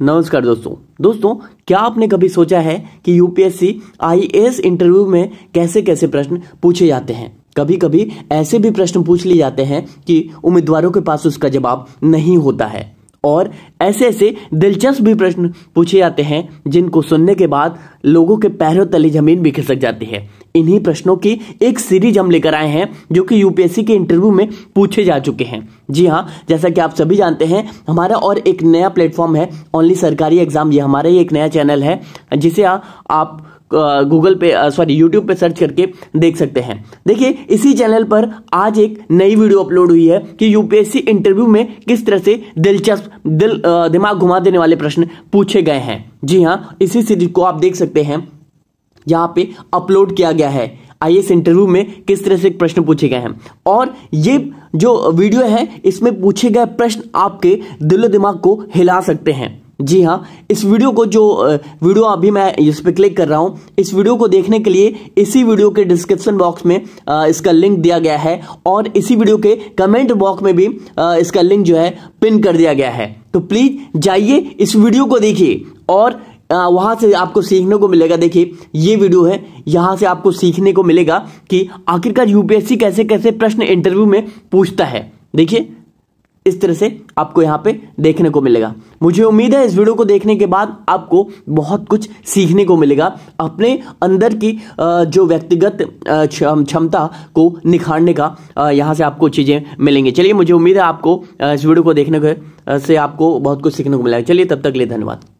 नमस्कार दोस्तों दोस्तों क्या आपने कभी सोचा है कि यूपीएससी आई इंटरव्यू में कैसे कैसे प्रश्न पूछे जाते हैं कभी कभी ऐसे भी प्रश्न पूछ लिए जाते हैं कि उम्मीदवारों के पास उसका जवाब नहीं होता है और ऐसे ऐसे दिलचस्प भी प्रश्न पूछे जाते हैं जिनको सुनने के बाद लोगों के पैरों तले जमीन भी खिसक जाती है इन्हीं प्रश्नों की एक सीरीज हम लेकर आए हैं जो कि यूपीएससी के इंटरव्यू में पूछे जा चुके हैं जी हाँ जैसा कि आप सभी जानते हैं हमारा और एक नया प्लेटफॉर्म है ओनली सरकारी एग्जाम ये हमारा ही एक नया चैनल है जिसे आ, आप गूगल पे सॉरी यूट्यूब पे सर्च करके देख सकते हैं देखिए इसी चैनल पर आज एक नई वीडियो अपलोड हुई है कि यूपीएससी इंटरव्यू में किस तरह से दिलचस्प दिल दिमाग घुमा देने वाले प्रश्न पूछे गए हैं जी हाँ इसी सीरीज को आप देख सकते हैं यहाँ पे अपलोड किया गया है आई एस इंटरव्यू में किस तरह से प्रश्न पूछे गए हैं और ये जो वीडियो है इसमें पूछे गए प्रश्न आपके दिलो दिमाग को हिला सकते हैं जी हाँ इस वीडियो को जो वीडियो अभी मैं इस पर क्लिक कर रहा हूँ इस वीडियो को देखने के लिए इसी वीडियो के डिस्क्रिप्शन बॉक्स में इसका लिंक दिया गया है और इसी वीडियो के कमेंट बॉक्स में भी इसका लिंक जो है पिन कर दिया गया है तो प्लीज़ जाइए इस वीडियो को देखिए और वहां से आपको सीखने को मिलेगा देखिए ये वीडियो है यहां से आपको सीखने को मिलेगा कि आखिरकार यूपीएससी कैसे कैसे प्रश्न इंटरव्यू में पूछता है देखिए इस तरह से आपको यहाँ पे देखने को मिलेगा मुझे उम्मीद है इस वीडियो को देखने के बाद आपको बहुत कुछ सीखने को मिलेगा अपने अंदर की जो व्यक्तिगत क्षमता को निखारने का यहाँ से आपको चीज़ें मिलेंगी चलिए मुझे उम्मीद है आपको इस वीडियो को देखने से आपको बहुत कुछ सीखने को मिलेगा चलिए तब तक लिए धन्यवाद